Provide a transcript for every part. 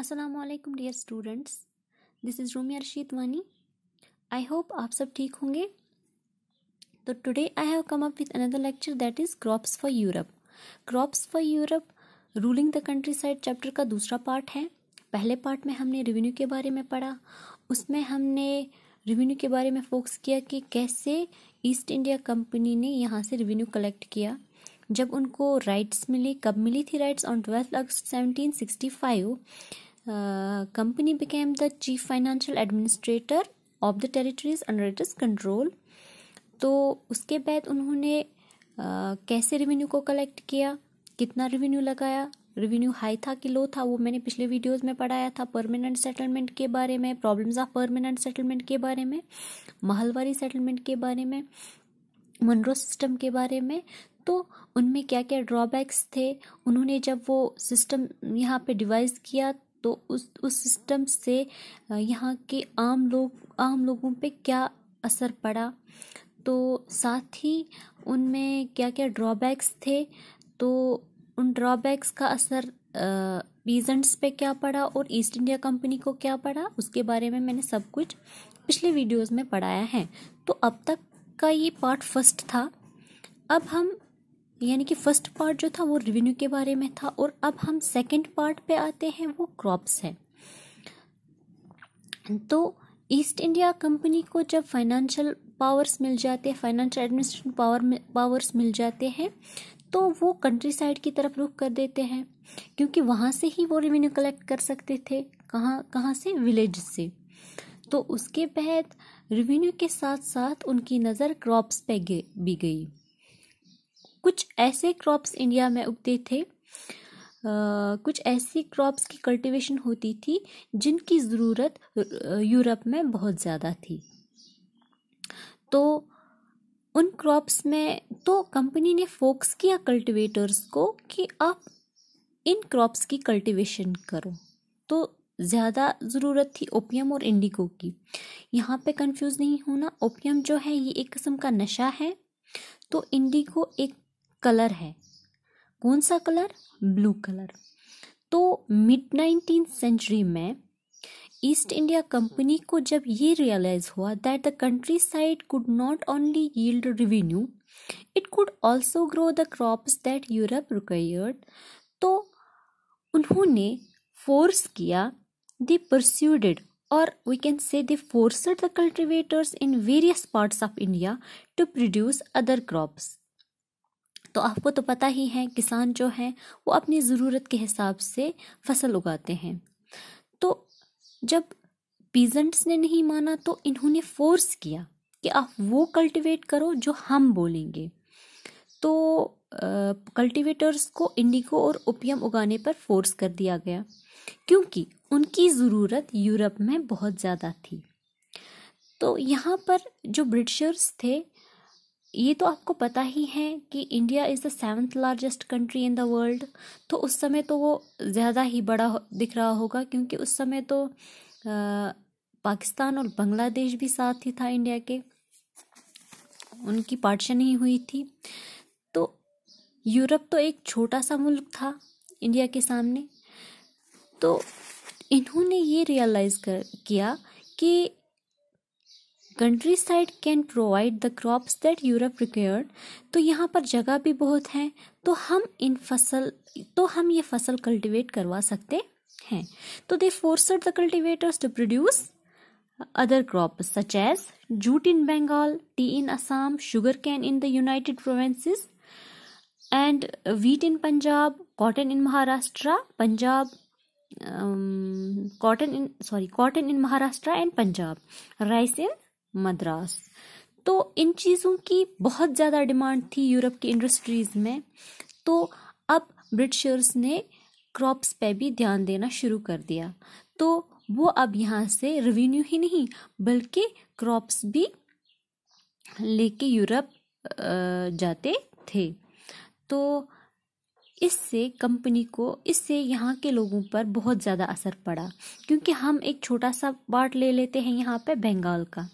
Aslam dear students this is Rumiya Rashid Wani I hope आप सब ठीक होंगे तो today I have come up with another lecture that is crops for Europe crops for Europe ruling the countryside chapter का दूसरा part है पहले part में हमने रेवेन्यू के बारे में पढ़ा उसमें हमने रेवेन्यू के बारे में फोकस किया कि कैसे ईस्ट इंडिया कंपनी ने यहाँ से रेवेन्यू कलेक्ट किया जब उनको राइट्स मिली कब मिली थी rights on twelfth August seventeen sixty five Uh, company became the chief financial administrator of the territories under its control तो उसके बाद उन्होंने uh, कैसे रेवेन्यू को कलेक्ट किया कितना रेवेन्यू लगाया रेवेन्यू हाई था कि लो था वो मैंने पिछले वीडियोस में पढ़ाया था परमानेंट सेटलमेंट के बारे में प्रॉब्लम्स ऑफ परमानेंट सेटलमेंट के बारे में महलवारी सेटलमेंट के बारे में मनरो सिस्टम के बारे में तो उनमें क्या क्या ड्रॉबैक्स थे उन्होंने जब वो सिस्टम यहाँ पे डिवाइस किया तो उस उस सिस्टम से यहाँ के आम लोग आम लोगों पे क्या असर पड़ा तो साथ ही उनमें क्या क्या ड्रॉबैक्स थे तो उन ड्रॉबैक्स का असर पीजेंट्स पे क्या पड़ा और ईस्ट इंडिया कंपनी को क्या पड़ा उसके बारे में मैंने सब कुछ पिछले वीडियोस में पढ़ाया है तो अब तक का ये पार्ट फर्स्ट था अब हम यानी कि फर्स्ट पार्ट जो था वो रेवेन्यू के बारे में था और अब हम सेकंड पार्ट पे आते हैं वो क्रॉप्स है तो ईस्ट इंडिया कंपनी को जब फाइनेंशियल पावर्स मिल जाते हैं फाइनेंशियल एडमिनिस्ट्रेशन पावर पावर्स मिल जाते हैं तो वो कंट्री साइड की तरफ रुख कर देते हैं क्योंकि वहाँ से ही वो रेवेन्यू कलेक्ट कर सकते थे कहाँ कहाँ से विलेज से तो उसके बाद रेवेन्यू के साथ साथ उनकी नज़र क्रॉप्स पे भी गई कुछ ऐसे क्रॉप्स इंडिया में उगते थे कुछ ऐसी क्रॉप्स की कल्टीवेशन होती थी जिनकी ज़रूरत यूरोप में बहुत ज़्यादा थी तो उन क्रॉप्स में तो कंपनी ने फोक्स किया कल्टीवेटर्स को कि आप इन क्रॉप्स की कल्टीवेशन करो तो ज़्यादा ज़रूरत थी ओपियम और इंडिगो की यहाँ पे कंफ्यूज नहीं होना ओपियम जो है ये एक किस्म का नशा है तो इंडिगो एक कलर है कौन सा कलर ब्लू कलर तो मिड नाइनटीन सेंचुरी में ईस्ट इंडिया कंपनी को जब ये रियलाइज हुआ that the countryside could not only yield revenue it could also grow the crops that Europe required तो उन्होंने फोर्स किया दे परस्यूडेड और we can say they forced the cultivators in various parts of India to produce other crops तो आपको तो पता ही है किसान जो हैं वो अपनी ज़रूरत के हिसाब से फसल उगाते हैं तो जब पीजेंट्स ने नहीं माना तो इन्होंने फोर्स किया कि आप वो कल्टीवेट करो जो हम बोलेंगे तो कल्टीवेटर्स को इंडिगो और ओपियम उगाने पर फोर्स कर दिया गया क्योंकि उनकी ज़रूरत यूरोप में बहुत ज़्यादा थी तो यहाँ पर जो ब्रिटिशर्स थे ये तो आपको पता ही है कि India is the seventh largest country in the world तो उस समय तो वो ज़्यादा ही बड़ा दिख रहा होगा क्योंकि उस समय तो आ, पाकिस्तान और बांग्लादेश भी साथ ही था इंडिया के उनकी पार्टीशन ही हुई थी तो यूरोप तो एक छोटा सा मुल्क था इंडिया के सामने तो इन्होंने ये रियलाइज़ कर किया कि countryside can provide the crops that Europe required तो यहाँ पर जगह भी बहुत है तो हम इन फसल तो हम ये फसल कल्टिवेट करवा सकते हैं तो they force the cultivators to produce other crop such as jute in Bengal tea in Assam sugarcane in the United Provinces and wheat in Punjab cotton in Maharashtra Punjab cotton in sorry cotton in Maharashtra and Punjab rice in Madras तो इन चीज़ों की बहुत ज़्यादा demand थी Europe की industries में तो अब ब्रिटिशर्स ने क्रॉप्स पे भी ध्यान देना शुरू कर दिया तो वो अब यहाँ से रेवेन्यू ही नहीं बल्कि क्रॉप्स भी लेके यूरोप जाते थे तो इससे कंपनी को इससे यहाँ के लोगों पर बहुत ज़्यादा असर पड़ा क्योंकि हम एक छोटा सा पार्ट ले लेते हैं यहाँ पे बंगाल का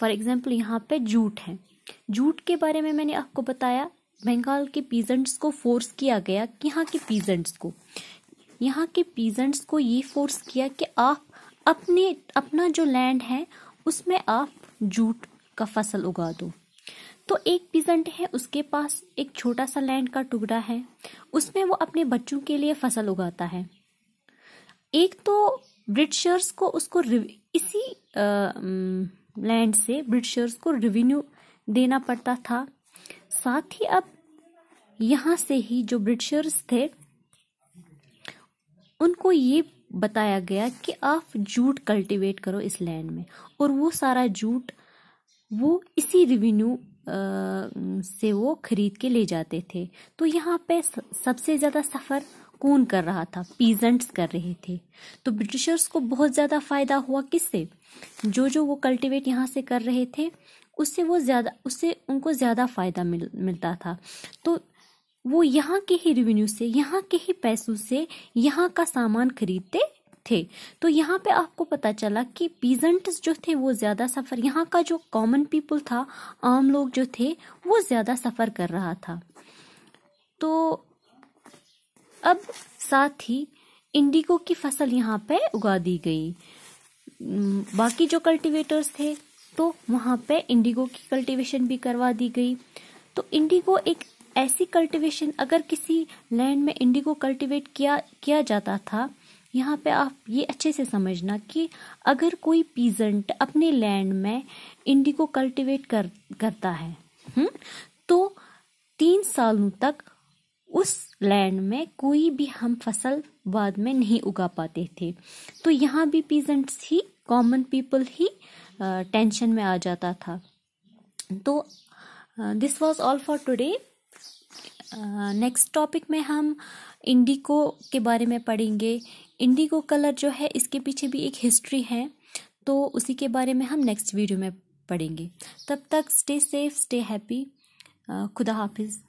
फॉर एग्जाम्पल यहाँ पे जूट है जूट के बारे में मैंने आपको बताया बंगाल के पीजेंट्स को फोर्स किया गया यहाँ के पीजेंट्स को यहाँ के पीजेंट्स को ये फोर्स किया कि आप अपने अपना जो लैंड है उसमें आप जूट का फसल उगा दो तो एक पीजेंट है उसके पास एक छोटा सा लैंड का टुकड़ा है उसमें वो अपने बच्चों के लिए फसल उगाता है एक तो ब्रिटिशर्स को उसको इसी आ, लैंड से ब्रिटिशर्स को रेवेन्यू देना पड़ता था साथ ही अब यहाँ से ही जो ब्रिटिशर्स थे उनको ये बताया गया कि आप जूट कल्टीवेट करो इस लैंड में और वो सारा जूट वो इसी रेवेन्यू से वो खरीद के ले जाते थे तो यहाँ पे सबसे ज़्यादा सफ़र सुकून कर रहा था पीजेंट्स कर रहे थे तो ब्रिटिशर्स को बहुत ज़्यादा फायदा हुआ किससे जो जो वो कल्टिवेट यहाँ से कर रहे थे उससे वो ज़्यादा उससे उनको ज़्यादा फायदा मिल मिलता था तो वो यहाँ के ही रेवेन्यू से यहाँ के ही पैसों से यहाँ का सामान खरीदते थे तो यहाँ पे आपको पता चला कि पीजेंट्स जो थे वो ज़्यादा सफ़र यहाँ का जो कॉमन पीपल था आम लोग जो थे वो ज़्यादा सफ़र कर रहा था तो अब साथ ही इंडिगो की फसल यहाँ पे उगा दी गई बाकी जो कल्टीवेटर्स थे तो वहाँ पे इंडिगो की कल्टीवेशन भी करवा दी गई तो इंडिगो एक ऐसी कल्टीवेशन अगर किसी लैंड में इंडिगो कल्टीवेट किया किया जाता था यहाँ पे आप ये अच्छे से समझना कि अगर कोई पीजेंट अपने लैंड में इंडिगो कल्टीवेट कर करता है हुँ? हम्म, तो तीन सालों तक उस लैंड में कोई भी हम फसल बाद में नहीं उगा पाते थे तो यहाँ भी पीजेंट्स ही कॉमन पीपल ही टेंशन में आ जाता था तो this was all for today next topic में हम इंडिको के बारे में पढ़ेंगे इंडिको कलर जो है इसके पीछे भी एक हिस्ट्री है तो उसी के बारे में हम नेक्स्ट वीडियो में पढ़ेंगे तब तक स्टे सेफ स्टे हैप्पी खुदा हाफिज़